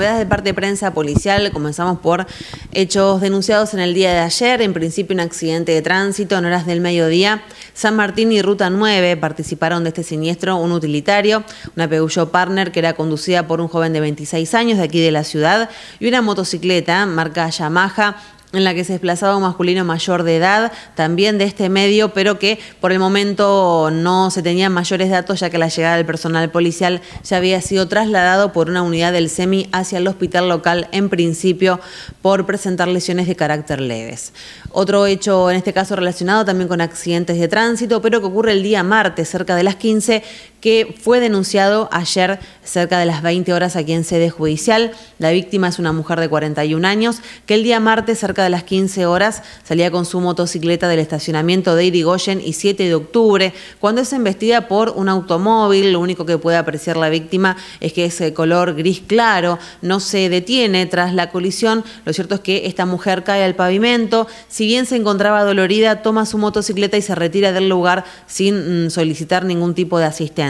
novedades de parte de prensa policial. Comenzamos por hechos denunciados en el día de ayer. En principio, un accidente de tránsito en horas del mediodía. San Martín y Ruta 9 participaron de este siniestro. Un utilitario, una Peugeot Partner que era conducida por un joven de 26 años de aquí de la ciudad y una motocicleta marca Yamaha en la que se desplazaba un masculino mayor de edad, también de este medio, pero que por el momento no se tenían mayores datos, ya que la llegada del personal policial ya había sido trasladado por una unidad del SEMI hacia el hospital local, en principio por presentar lesiones de carácter leves. Otro hecho, en este caso relacionado también con accidentes de tránsito, pero que ocurre el día martes, cerca de las 15, que fue denunciado ayer cerca de las 20 horas aquí en sede judicial. La víctima es una mujer de 41 años que el día martes cerca de las 15 horas salía con su motocicleta del estacionamiento de Irigoyen y 7 de octubre cuando es embestida por un automóvil. Lo único que puede apreciar la víctima es que es eh, color gris claro, no se detiene tras la colisión. Lo cierto es que esta mujer cae al pavimento, si bien se encontraba dolorida, toma su motocicleta y se retira del lugar sin mm, solicitar ningún tipo de asistencia.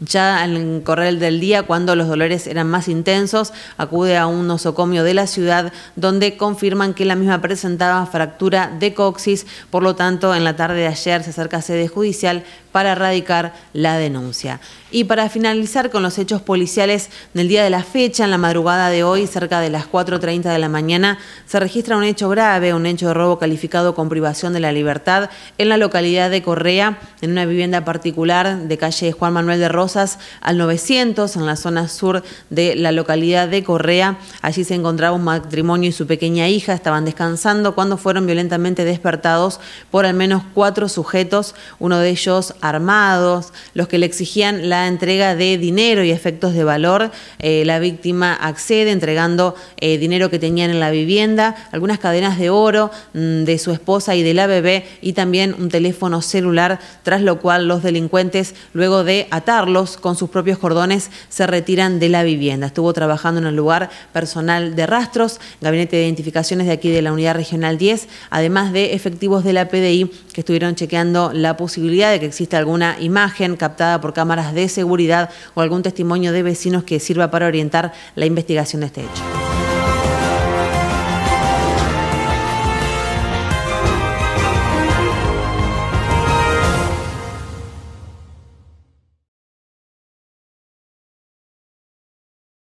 Ya al correr del día, cuando los dolores eran más intensos, acude a un nosocomio de la ciudad donde confirman que la misma presentaba fractura de coxis, por lo tanto en la tarde de ayer se acerca a sede judicial para erradicar la denuncia. Y para finalizar con los hechos policiales del día de la fecha, en la madrugada de hoy, cerca de las 4.30 de la mañana, se registra un hecho grave, un hecho de robo calificado con privación de la libertad en la localidad de Correa, en una vivienda particular de calle Juan Manuel de Rosas al 900, en la zona sur de la localidad de Correa. Allí se encontraba un matrimonio y su pequeña hija, estaban descansando cuando fueron violentamente despertados por al menos cuatro sujetos, uno de ellos armados, los que le exigían la entrega de dinero y efectos de valor. Eh, la víctima accede entregando eh, dinero que tenían en la vivienda, algunas cadenas de oro mm, de su esposa y de la bebé y también un teléfono celular, tras lo cual los delincuentes, luego de atarlos con sus propios cordones, se retiran de la vivienda. Estuvo trabajando en el lugar personal de rastros, gabinete de identificaciones de aquí de la Unidad Regional 10, además de efectivos de la PDI que estuvieron chequeando la posibilidad de que exista alguna imagen captada por cámaras de seguridad o algún testimonio de vecinos que sirva para orientar la investigación de este hecho.